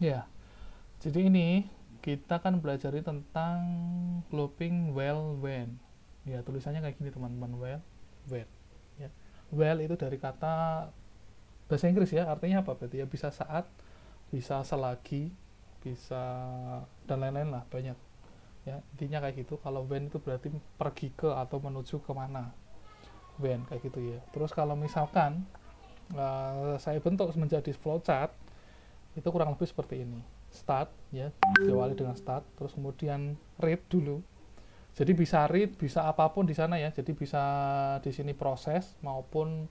Ya, jadi ini kita kan belajar tentang looping well when. Ya, tulisannya kayak gini teman-teman, well when. Ya. Well itu dari kata bahasa Inggris ya, artinya apa? Berarti ya bisa saat, bisa selagi, bisa dan lain-lain lah banyak. Ya, intinya kayak gitu. Kalau when itu berarti pergi ke atau menuju kemana. When kayak gitu ya. Terus kalau misalkan uh, saya bentuk menjadi flowchart itu kurang lebih seperti ini start ya diawali dengan start terus kemudian read dulu jadi bisa read bisa apapun di sana ya jadi bisa di sini proses maupun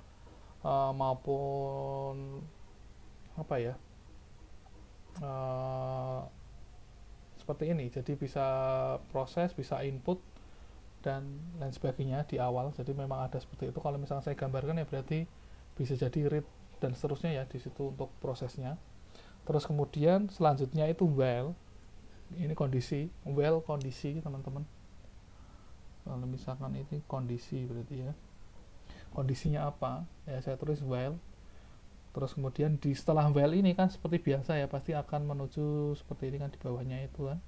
uh, maupun apa ya uh, seperti ini jadi bisa proses bisa input dan lain sebagainya di awal jadi memang ada seperti itu kalau misalnya saya gambarkan ya berarti bisa jadi read dan seterusnya ya di situ untuk prosesnya terus kemudian selanjutnya itu well ini kondisi well kondisi teman-teman kalau misalkan ini kondisi berarti ya kondisinya apa ya saya tulis well terus kemudian di setelah well ini kan seperti biasa ya pasti akan menuju seperti ini kan di bawahnya itu kan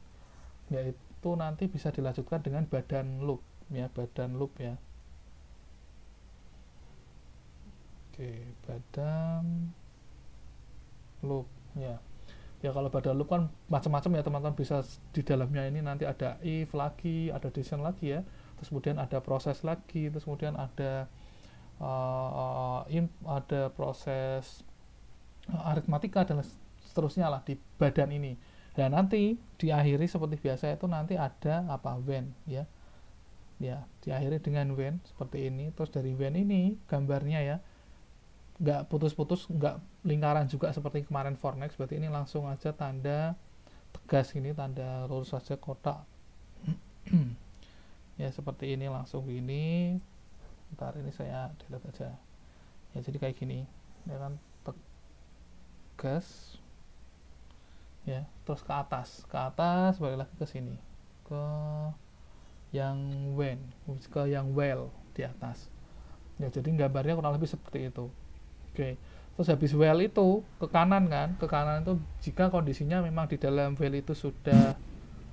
yaitu nanti bisa dilanjutkan dengan badan loop ya badan loop ya oke badan loop ya ya kalau badan loop kan macam-macam ya teman-teman bisa di dalamnya ini nanti ada if lagi ada decision lagi ya terus kemudian ada proses lagi terus kemudian ada uh, in, ada proses aritmatika dan seterusnya lah di badan ini dan nanti diakhiri seperti biasa itu nanti ada apa when ya ya diakhiri dengan when seperti ini terus dari when ini gambarnya ya nggak putus-putus nggak lingkaran juga seperti kemarin fornex berarti ini langsung aja tanda tegas ini tanda lurus aja kotak ya seperti ini langsung gini ntar ini saya delete aja ya jadi kayak gini ya kan tegas ya terus ke atas ke atas balik lagi ke sini ke yang when ke yang well di atas ya jadi gambarnya kurang lebih seperti itu Oke. Terus habis well itu ke kanan kan, ke kanan itu jika kondisinya memang di dalam well itu sudah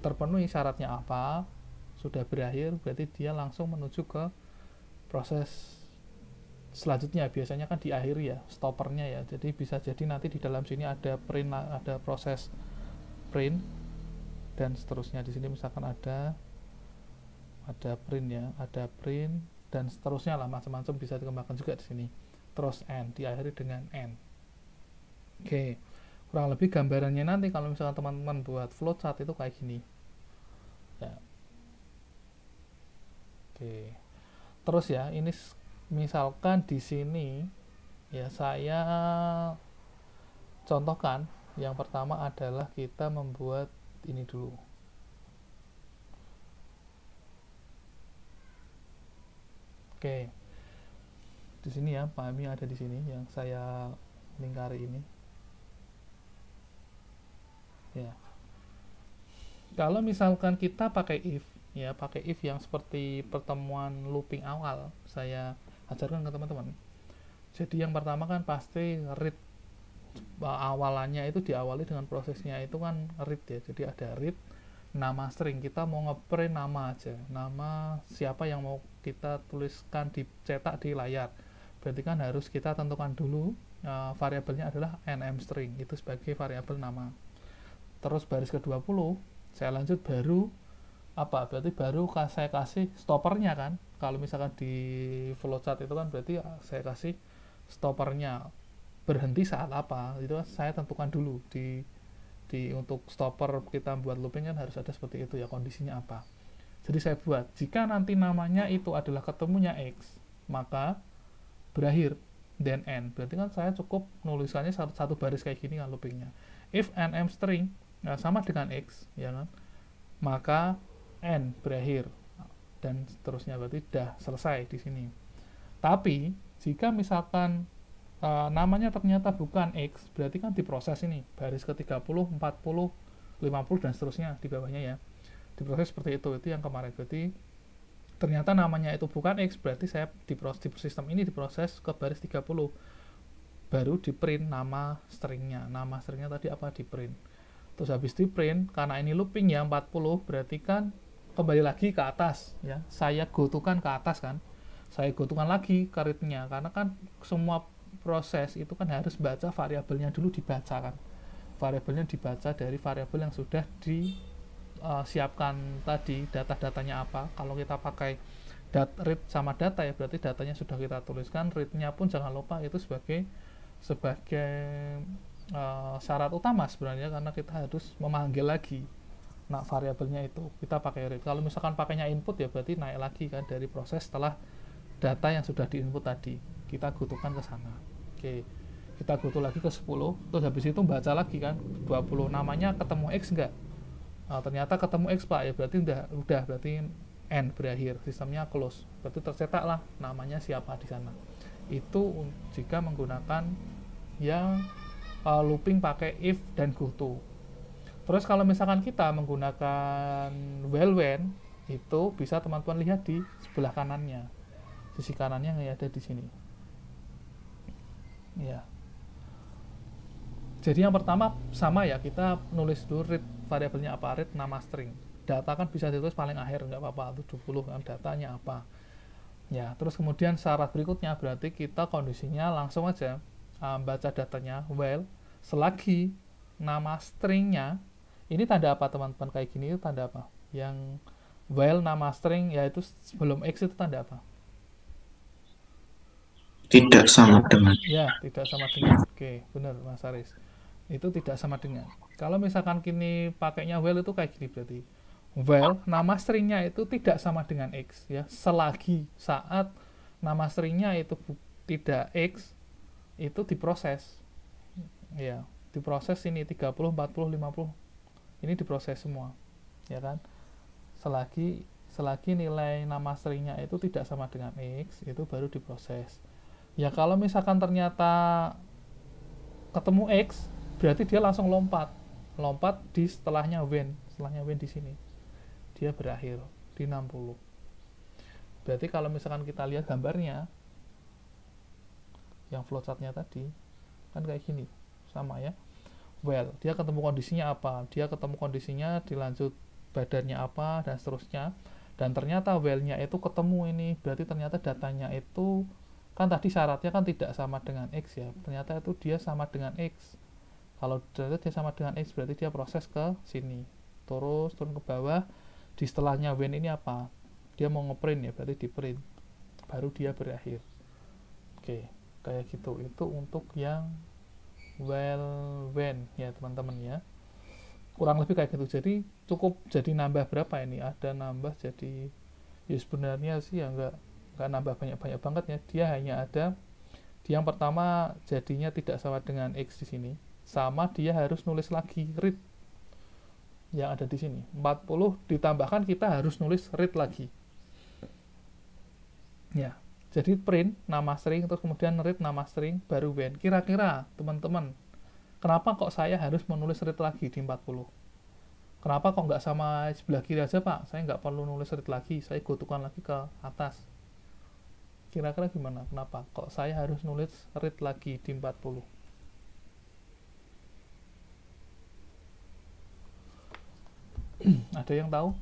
terpenuhi syaratnya apa, sudah berakhir, berarti dia langsung menuju ke proses selanjutnya biasanya kan di akhir ya stoppernya ya jadi bisa jadi nanti di dalam sini ada print ada proses print dan seterusnya di sini misalkan ada ada print ya ada print dan seterusnya lah macam-macam bisa dikembangkan juga di sini terus n diakhiri dengan n oke kurang lebih gambarannya nanti kalau misalkan teman-teman buat float saat itu kayak gini ya. oke terus ya ini misalkan di sini ya saya contohkan yang pertama adalah kita membuat ini dulu oke okay di sini ya pahami ada di sini yang saya lingkari ini ya kalau misalkan kita pakai if ya pakai if yang seperti pertemuan looping awal saya ajarkan ke teman-teman jadi yang pertama kan pasti read eh, awalannya itu diawali dengan prosesnya itu kan read ya jadi ada read nama string kita mau ngeprint nama aja nama siapa yang mau kita tuliskan dicetak di layar berarti kan harus kita tentukan dulu e, variabelnya adalah nm string itu sebagai variabel nama terus baris ke-20 saya lanjut baru apa berarti baru saya kasih stoppernya kan kalau misalkan di flowchart itu kan berarti eh, saya kasih stoppernya berhenti saat apa itu kan saya tentukan dulu di di untuk stopper kita buat looping kan harus ada seperti itu ya kondisinya apa jadi saya buat jika nanti namanya itu adalah ketemunya x maka berakhir then n Berarti kan saya cukup nulisannya satu, baris kayak gini kan loopingnya. If n m string ya sama dengan x ya kan, maka n berakhir dan seterusnya berarti sudah selesai di sini. Tapi jika misalkan uh, namanya ternyata bukan x, berarti kan diproses ini baris ke 30, 40, 50 dan seterusnya di bawahnya ya. Diproses seperti itu itu yang kemarin berarti ternyata namanya itu bukan X berarti saya di proses di sistem ini diproses ke baris 30 baru di print nama stringnya nama stringnya tadi apa di print terus habis di print karena ini looping ya 40 berarti kan kembali lagi ke atas ya saya gotukan ke atas kan saya gotukan lagi ke readnya karena kan semua proses itu kan harus baca variabelnya dulu dibaca kan variabelnya dibaca dari variabel yang sudah di uh, siapkan tadi data-datanya apa. Kalau kita pakai dat read sama data ya berarti datanya sudah kita tuliskan, readnya pun jangan lupa itu sebagai sebagai uh, syarat utama sebenarnya karena kita harus memanggil lagi nah variabelnya itu kita pakai read. Kalau misalkan pakainya input ya berarti naik lagi kan dari proses setelah data yang sudah diinput tadi. Kita gutukan ke sana. Oke. Kita gutuk lagi ke 10, terus habis itu baca lagi kan 20 namanya ketemu X enggak? uh, ternyata ketemu X pak ya berarti udah udah berarti N berakhir sistemnya close berarti tercetaklah namanya siapa di sana itu jika menggunakan yang uh, looping pakai if dan go to terus kalau misalkan kita menggunakan well when itu bisa teman-teman lihat di sebelah kanannya sisi kanannya nggak ada di sini ya jadi yang pertama sama ya kita nulis dulu read variabelnya apa array nama string data kan bisa ditulis paling akhir nggak apa-apa 70 kan datanya apa ya terus kemudian syarat berikutnya berarti kita kondisinya langsung aja um, baca datanya well selagi nama stringnya ini tanda apa teman-teman kayak gini itu tanda apa yang well nama string yaitu sebelum x itu tanda apa tidak sama dengan ya tidak sama dengan oke benar mas Aris itu tidak sama dengan. Kalau misalkan kini pakainya well itu kayak gini berarti. Well, nama stringnya itu tidak sama dengan X ya. Selagi saat nama stringnya itu tidak X itu diproses. Ya, diproses ini 30, 40, 50. Ini diproses semua. Ya kan? Selagi selagi nilai nama stringnya itu tidak sama dengan X itu baru diproses. Ya kalau misalkan ternyata ketemu X berarti dia langsung lompat lompat di setelahnya when setelahnya when di sini dia berakhir di 60 berarti kalau misalkan kita lihat gambarnya yang flowchartnya tadi kan kayak gini sama ya well dia ketemu kondisinya apa dia ketemu kondisinya dilanjut badannya apa dan seterusnya dan ternyata well-nya itu ketemu ini berarti ternyata datanya itu kan tadi syaratnya kan tidak sama dengan X ya ternyata itu dia sama dengan X kalau dia ya sama dengan X berarti dia proses ke sini terus turun ke bawah di setelahnya when ini apa dia mau ngeprint ya berarti di print baru dia berakhir oke kayak gitu itu untuk yang well when ya teman-teman ya kurang lebih kayak gitu jadi cukup jadi nambah berapa ini ada nambah jadi ya sebenarnya sih ya enggak enggak nambah banyak-banyak banget ya dia hanya ada di yang pertama jadinya tidak sama dengan x di sini sama dia harus nulis lagi read yang ada di sini 40 ditambahkan kita harus nulis read lagi ya jadi print nama string terus kemudian read nama string baru when kira-kira teman-teman kenapa kok saya harus menulis read lagi di 40 kenapa kok nggak sama sebelah kiri aja pak saya nggak perlu nulis read lagi saya gotukan lagi ke atas kira-kira gimana kenapa kok saya harus nulis read lagi di 40 Hmm, ada yang tahu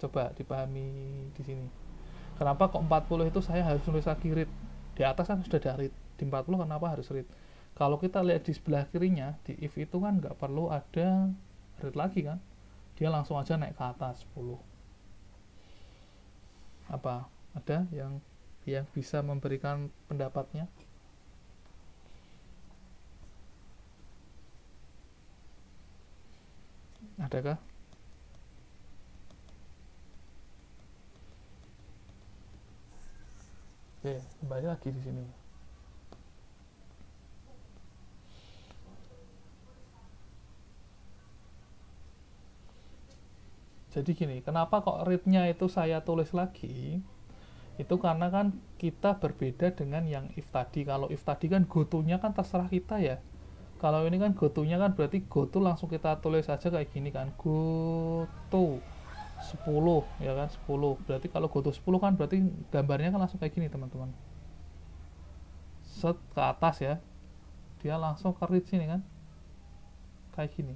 coba dipahami di sini kenapa kok 40 itu saya harus nulis lagi read di atas kan sudah ada read di 40 kenapa harus read kalau kita lihat di sebelah kirinya di if itu kan nggak perlu ada read lagi kan dia langsung aja naik ke atas 10 apa ada yang yang bisa memberikan pendapatnya adakah Oke, kembali lagi di sini. Jadi gini, kenapa kok ritnya itu saya tulis lagi? Itu karena kan kita berbeda dengan yang if tadi. Kalau if tadi kan gotunya kan terserah kita ya. Kalau ini kan gotunya kan berarti gotu langsung kita tulis aja kayak gini kan. Gotu. 10 ya kan 10 berarti kalau goto 10 kan berarti gambarnya kan langsung kayak gini teman-teman set ke atas ya dia langsung ke reach sini kan kayak gini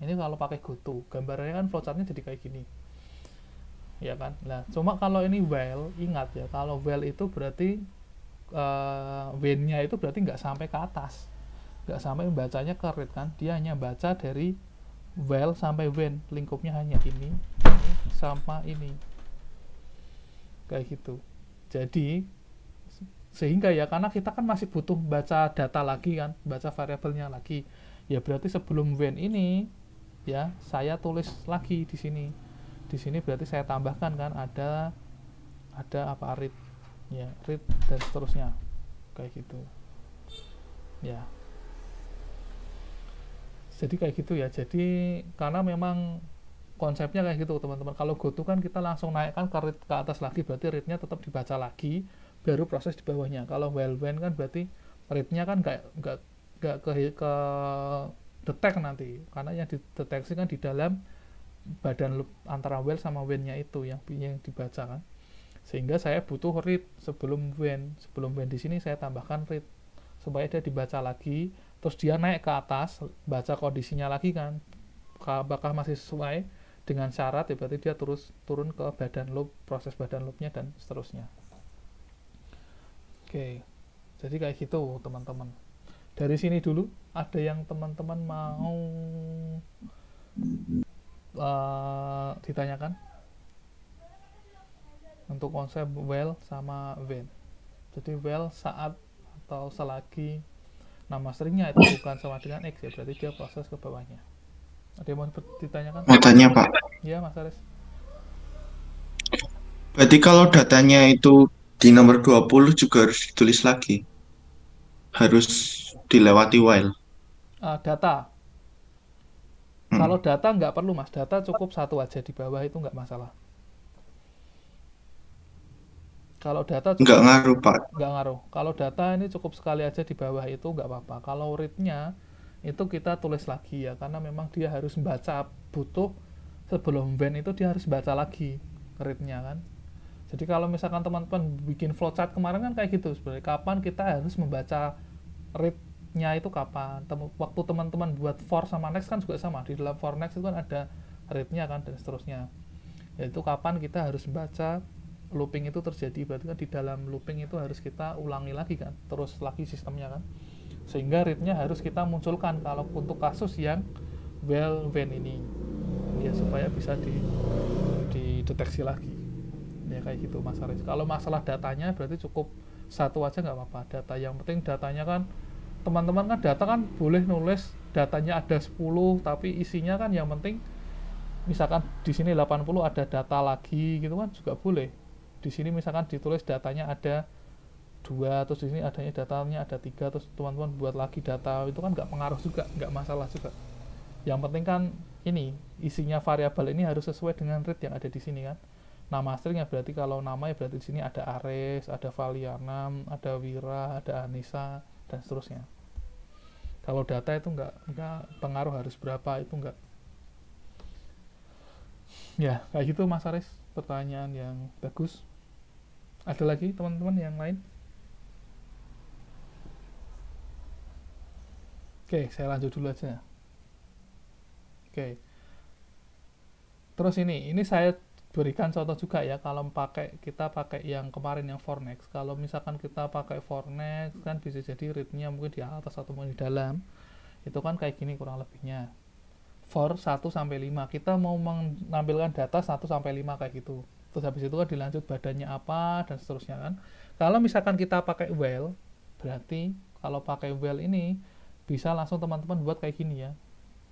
ini kalau pakai goto gambarnya kan flowchartnya jadi kayak gini ya kan nah cuma kalau ini well ingat ya kalau well itu berarti uh, eh, nya itu berarti nggak sampai ke atas nggak sampai membacanya ke read kan dia hanya baca dari well sampai when lingkupnya hanya ini, ini sama ini kayak gitu jadi sehingga ya karena kita kan masih butuh baca data lagi kan baca variabelnya lagi ya berarti sebelum when ini ya saya tulis lagi di sini di sini berarti saya tambahkan kan ada ada apa read ya read dan seterusnya kayak gitu ya jadi kayak gitu ya jadi karena memang konsepnya kayak gitu teman-teman kalau goto kan kita langsung naikkan ke, rate ke atas lagi berarti rate tetap dibaca lagi baru proses di bawahnya kalau well when kan berarti rate kan nggak nggak nggak ke, ke detect nanti karena yang dideteksi kan di dalam badan loop antara well sama when-nya itu yang yang dibaca kan sehingga saya butuh read sebelum when sebelum when di sini saya tambahkan read supaya dia dibaca lagi terus dia naik ke atas baca kondisinya lagi kan apakah masih sesuai dengan syarat ya berarti dia terus turun ke badan loop proses badan loopnya dan seterusnya oke jadi kayak gitu teman-teman dari sini dulu ada yang teman-teman mau uh, ditanyakan untuk konsep well sama when. Jadi well saat atau selagi nama stringnya itu bukan sama dengan X ya berarti dia proses ke bawahnya ada yang mau ditanyakan? mau tanya Pak iya Mas Aris berarti kalau datanya itu di nomor 20 juga harus ditulis lagi harus dilewati while uh, data hmm. kalau data nggak perlu mas data cukup satu aja di bawah itu nggak masalah kalau data cukup, nggak ngaruh Pak. Nggak ngaruh. Kalau data ini cukup sekali aja di bawah itu nggak apa-apa. Kalau readnya itu kita tulis lagi ya karena memang dia harus baca butuh sebelum band itu dia harus baca lagi readnya kan. Jadi kalau misalkan teman-teman bikin flowchart kemarin kan kayak gitu sebenarnya kapan kita harus membaca rate-nya itu kapan. Tem waktu teman-teman buat for sama next kan juga sama. Di dalam for next itu kan ada rate-nya kan dan seterusnya. Yaitu kapan kita harus membaca looping itu terjadi berarti kan di dalam looping itu harus kita ulangi lagi kan terus lagi sistemnya kan sehingga rate-nya harus kita munculkan kalau untuk kasus yang well van ini ya supaya bisa di dideteksi lagi ya kayak gitu Mas Aris kalau masalah datanya berarti cukup satu aja nggak apa-apa data yang penting datanya kan teman-teman kan data kan boleh nulis datanya ada 10 tapi isinya kan yang penting misalkan di sini 80 ada data lagi gitu kan juga boleh di sini misalkan ditulis datanya ada dua terus di sini adanya datanya ada tiga terus teman-teman buat lagi data itu kan nggak pengaruh juga nggak masalah juga yang penting kan ini isinya variabel ini harus sesuai dengan read yang ada di sini kan nama stringnya berarti kalau nama ya berarti di sini ada Ares ada Valianam ada Wira ada Anissa dan seterusnya kalau data itu nggak nggak pengaruh harus berapa itu nggak ya kayak gitu Mas Aris pertanyaan yang bagus ada lagi teman-teman yang lain? Oke, saya lanjut dulu aja. Oke. Terus ini, ini saya berikan contoh juga ya kalau pakai kita pakai yang kemarin yang Fornex. Kalau misalkan kita pakai Fornex kan bisa jadi ritnya mungkin di atas atau di dalam. Itu kan kayak gini kurang lebihnya. For 1 sampai 5. Kita mau menampilkan data 1 sampai 5 kayak gitu terus habis itu kan dilanjut badannya apa dan seterusnya kan kalau misalkan kita pakai well berarti kalau pakai well ini bisa langsung teman-teman buat kayak gini ya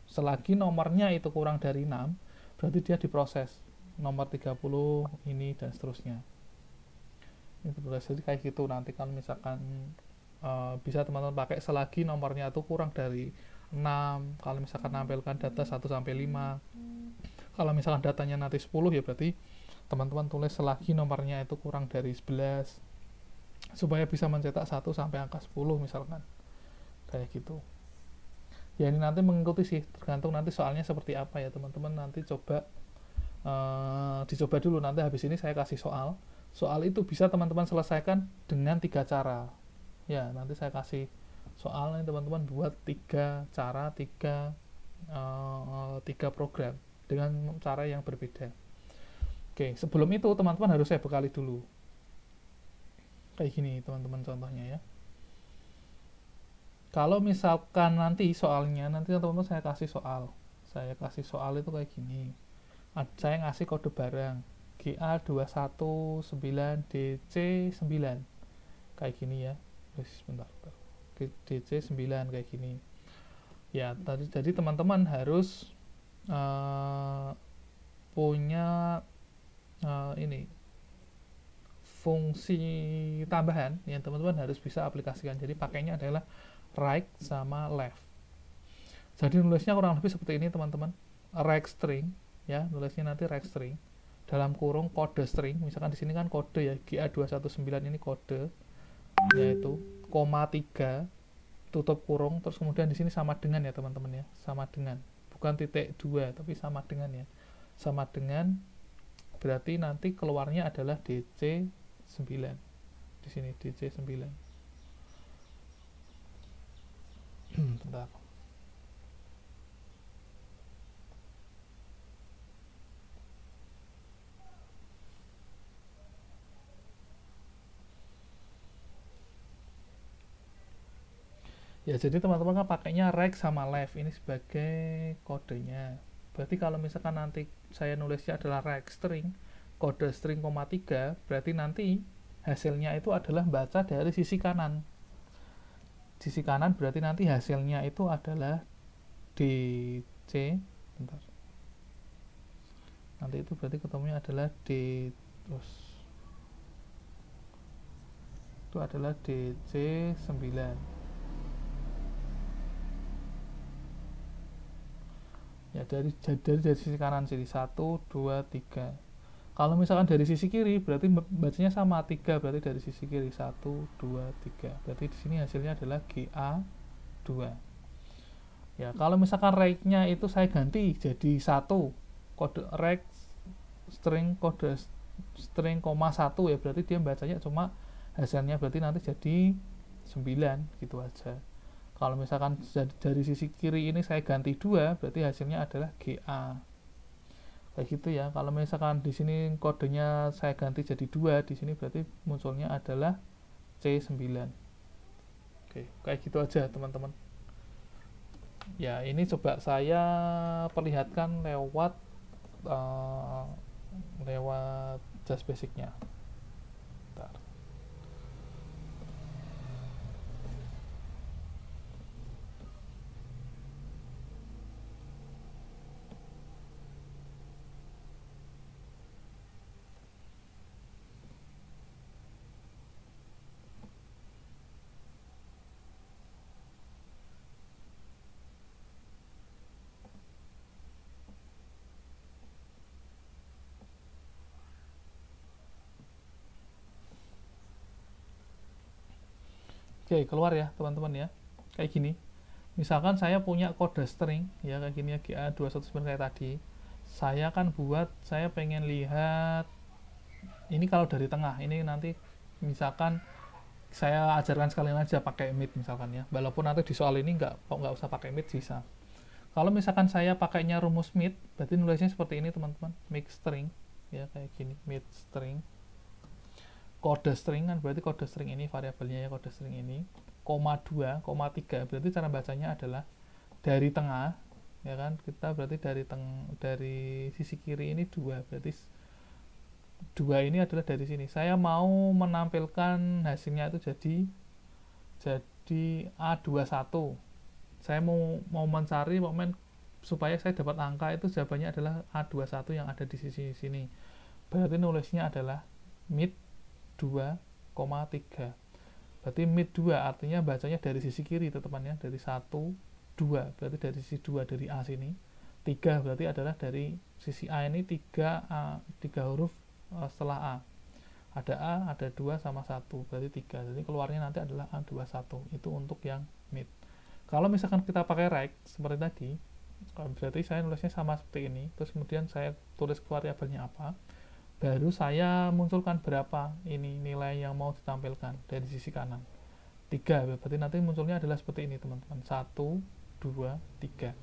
selagi nomornya itu kurang dari 6 berarti dia diproses nomor 30 ini dan seterusnya itu jadi kayak gitu nanti kalau misalkan uh, bisa teman-teman pakai selagi nomornya itu kurang dari 6 kalau misalkan nampilkan data 1 sampai 5 kalau misalkan datanya nanti 10 ya berarti teman-teman tulis selagi nomornya itu kurang dari 11 supaya bisa mencetak 1 sampai angka 10 misalkan kayak gitu ya ini nanti mengikuti sih tergantung nanti soalnya seperti apa ya teman-teman nanti coba uh, dicoba dulu nanti habis ini saya kasih soal soal itu bisa teman-teman selesaikan dengan tiga cara ya nanti saya kasih soalnya teman-teman buat tiga cara tiga uh, tiga program dengan cara yang berbeda Oke, sebelum itu teman-teman harus saya bekali dulu. Kayak gini teman-teman contohnya ya. Kalau misalkan nanti soalnya, nanti teman-teman saya kasih soal. Saya kasih soal itu kayak gini. Saya ngasih kode barang. GA219DC9. Kayak gini ya. Bentar, bentar. DC9 kayak gini. Ya, tadi jadi teman-teman harus uh, punya uh, ini fungsi tambahan yang teman-teman harus bisa aplikasikan. Jadi pakainya adalah right sama left. Jadi nulisnya kurang lebih seperti ini teman-teman. Right string ya, nulisnya nanti right string dalam kurung kode string. Misalkan di sini kan kode ya, GA219 ini kode yaitu koma 3 tutup kurung terus kemudian di sini sama dengan ya teman-teman ya, sama dengan. Bukan titik 2 tapi sama dengan ya. Sama dengan berarti nanti keluarnya adalah DC9 di sini DC9 bentar ya jadi teman-teman kan pakainya right sama left ini sebagai kodenya berarti kalau misalkan nanti saya nulisnya adalah reg string kode string koma tiga berarti nanti hasilnya itu adalah baca dari sisi kanan sisi kanan berarti nanti hasilnya itu adalah DC bentar nanti itu berarti ketemunya adalah D terus itu adalah DC 9 ya dari dari dari sisi kanan sini satu dua tiga kalau misalkan dari sisi kiri berarti bacanya sama tiga berarti dari sisi kiri satu dua tiga berarti di sini hasilnya adalah GA 2 ya kalau misalkan reiknya nya itu saya ganti jadi satu kode reik string kode string koma satu ya berarti dia bacanya cuma hasilnya berarti nanti jadi 9 gitu aja kalau misalkan dari sisi kiri ini saya ganti dua, berarti hasilnya adalah GA kayak gitu ya kalau misalkan di sini kodenya saya ganti jadi dua, di sini berarti munculnya adalah C9 oke kayak gitu aja teman-teman ya ini coba saya perlihatkan lewat uh, lewat just basicnya Oke, keluar ya teman-teman ya. Kayak gini. Misalkan saya punya kode string ya kayak gini ya GA219 kayak tadi. Saya kan buat saya pengen lihat ini kalau dari tengah ini nanti misalkan saya ajarkan sekalian aja pakai mid misalkan ya. Walaupun nanti di soal ini nggak nggak usah pakai mid bisa. Kalau misalkan saya pakainya rumus mid, berarti nulisnya seperti ini teman-teman, mid string ya kayak gini, mid string kode string kan berarti kode string ini variabelnya ya kode string ini koma dua koma tiga berarti cara bacanya adalah dari tengah ya kan kita berarti dari teng dari sisi kiri ini dua berarti dua ini adalah dari sini saya mau menampilkan hasilnya itu jadi jadi A21 saya mau mau mencari momen supaya saya dapat angka itu jawabannya adalah A21 yang ada di sisi sini berarti nulisnya adalah mid 2,3 berarti mid 2 artinya bacanya dari sisi kiri teman-teman ya dari 1 2 berarti dari sisi 2 dari A sini 3 berarti adalah dari sisi A ini 3 A 3 huruf eh, setelah A ada A, ada 2 sama 1 berarti 3, jadi keluarnya nanti adalah A21 itu untuk yang mid kalau misalkan kita pakai right seperti tadi eh, berarti saya nulisnya sama seperti ini terus kemudian saya tulis keluar variabelnya apa baru saya munculkan berapa ini nilai yang mau ditampilkan dari sisi kanan 3 berarti nanti munculnya adalah seperti ini teman-teman 1, 2, 3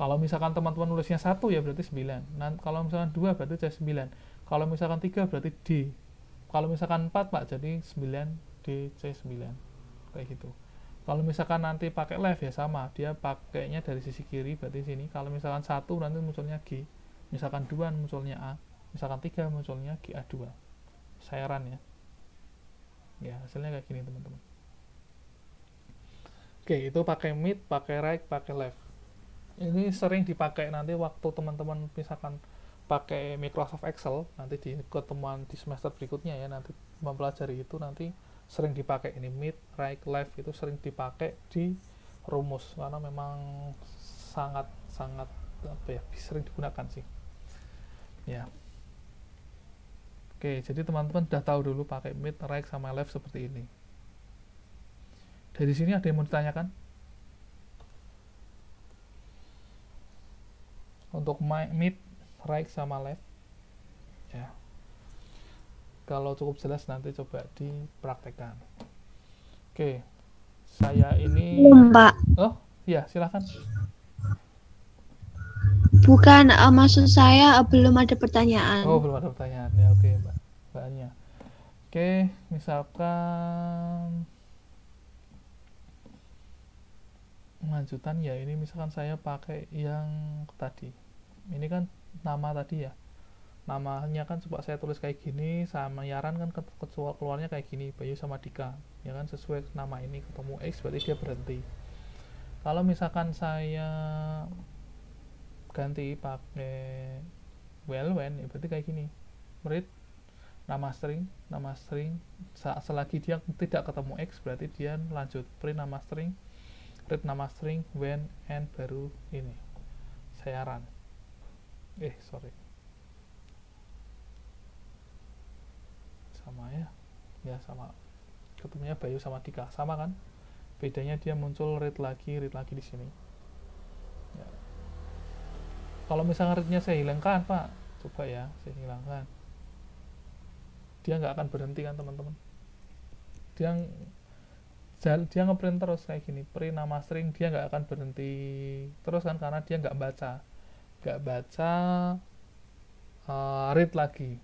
kalau misalkan teman-teman nulisnya 1 ya berarti 9 nah, kalau misalkan 2 berarti C9 kalau misalkan 3 berarti D kalau misalkan 4 Pak jadi 9 D C9 kayak gitu kalau misalkan nanti pakai left ya sama dia pakainya dari sisi kiri berarti sini kalau misalkan 1 nanti munculnya G misalkan 2 munculnya A misalkan tiga munculnya GA2 saya run ya ya hasilnya kayak gini teman-teman oke itu pakai mid pakai right pakai left ini sering dipakai nanti waktu teman-teman misalkan pakai Microsoft Excel nanti di ketemuan di semester berikutnya ya nanti mempelajari itu nanti sering dipakai ini mid right left itu sering dipakai di rumus karena memang sangat sangat apa ya sering digunakan sih ya Oke, jadi teman-teman sudah tahu dulu pakai mid, right, sama left seperti ini. Dari sini ada yang mau ditanyakan? Untuk mid, right, sama left. Ya. Kalau cukup jelas nanti coba dipraktekkan. Oke. Saya ini Mbak. Oh, ya, silahkan. Bukan, uh, maksud saya uh, belum ada pertanyaan. Oh, belum ada pertanyaan. Ya, oke, okay, Mbak. Mbak Oke, okay, misalkan lanjutan ya ini misalkan saya pakai yang tadi. Ini kan nama tadi ya. Namanya kan coba saya tulis kayak gini sama Yaran kan ke keluarnya kayak gini, Bayu sama Dika. Ya kan sesuai nama ini ketemu X berarti dia berhenti. Kalau misalkan saya ganti pakai well when ya berarti kayak gini read nama string nama string selagi dia tidak ketemu x berarti dia lanjut print nama string read nama string when and baru ini saya run eh sorry sama ya ya sama ketemunya Bayu sama Dika sama kan bedanya dia muncul read lagi read lagi di sini kalau misalnya readnya saya hilangkan pak coba ya saya hilangkan dia nggak akan berhenti kan teman-teman dia dia ngeprint terus kayak gini print nama string dia nggak akan berhenti terus kan karena dia nggak baca nggak baca uh, read lagi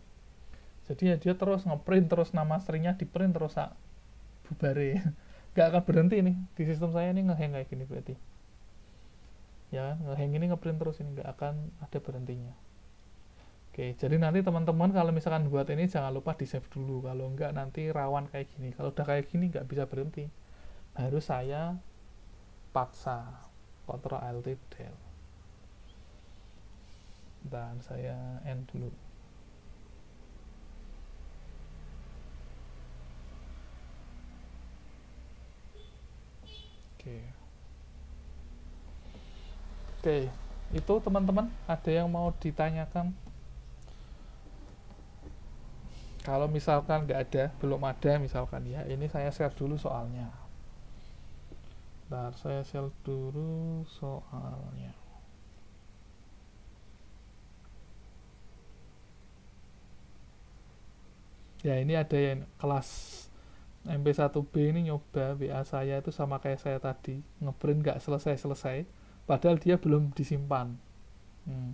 jadi ya dia terus ngeprint terus nama stringnya di print terus sak bubare nggak akan berhenti nih di sistem saya ini ngeheng kayak gini berarti ya ngeheng ini ngeprint terus ini nggak akan ada berhentinya oke jadi nanti teman-teman kalau misalkan buat ini jangan lupa di save dulu kalau nggak nanti rawan kayak gini kalau udah kayak gini nggak bisa berhenti harus saya paksa kontrol Alt Del dan saya end dulu oke okay. Oke, itu teman-teman ada yang mau ditanyakan? Kalau misalkan nggak ada, belum ada misalkan ya, ini saya share dulu soalnya. Bentar, saya share dulu soalnya. ya ini ada yang kelas MP1B ini nyoba WA saya itu sama kayak saya tadi ngeprint nggak selesai-selesai padahal dia belum disimpan hmm.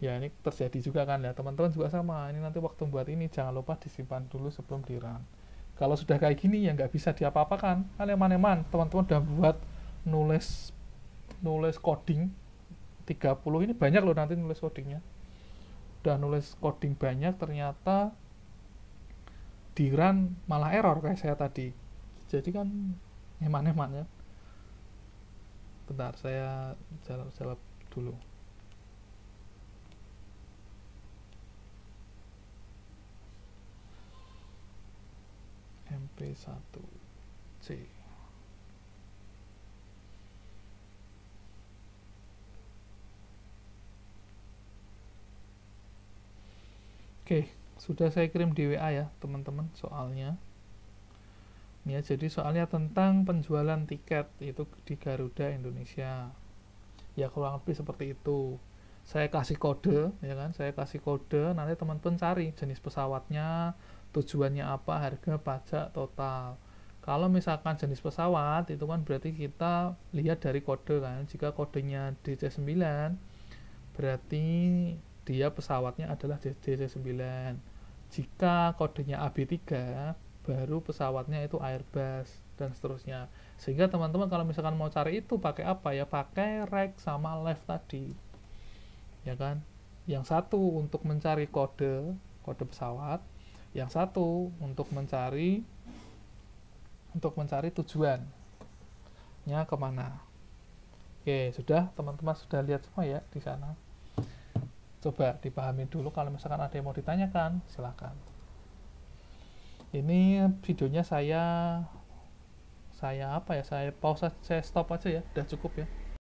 ya ini terjadi juga kan ya teman-teman juga sama ini nanti waktu buat ini jangan lupa disimpan dulu sebelum di kalau sudah kayak gini ya nggak bisa diapa-apakan kan eman-eman teman-teman udah buat nulis nulis coding 30 ini banyak loh nanti nulis codingnya udah nulis coding banyak ternyata di malah error kayak saya tadi jadi kan eman-eman ya sebentar saya jalan jawab dulu MP1C Oke, sudah saya kirim di WA ya teman-teman soalnya ya jadi soalnya tentang penjualan tiket itu di Garuda Indonesia ya kurang lebih seperti itu saya kasih kode ya kan saya kasih kode nanti teman-teman cari jenis pesawatnya tujuannya apa harga pajak total kalau misalkan jenis pesawat itu kan berarti kita lihat dari kode kan jika kodenya DC9 berarti dia pesawatnya adalah DC9 jika kodenya AB3 baru pesawatnya itu Airbus dan seterusnya sehingga teman-teman kalau misalkan mau cari itu pakai apa ya pakai rack sama left tadi ya kan yang satu untuk mencari kode kode pesawat yang satu untuk mencari untuk mencari tujuannya kemana oke sudah teman-teman sudah lihat semua ya di sana coba dipahami dulu kalau misalkan ada yang mau ditanyakan silahkan ini videonya saya saya apa ya saya pause saya stop aja ya udah cukup ya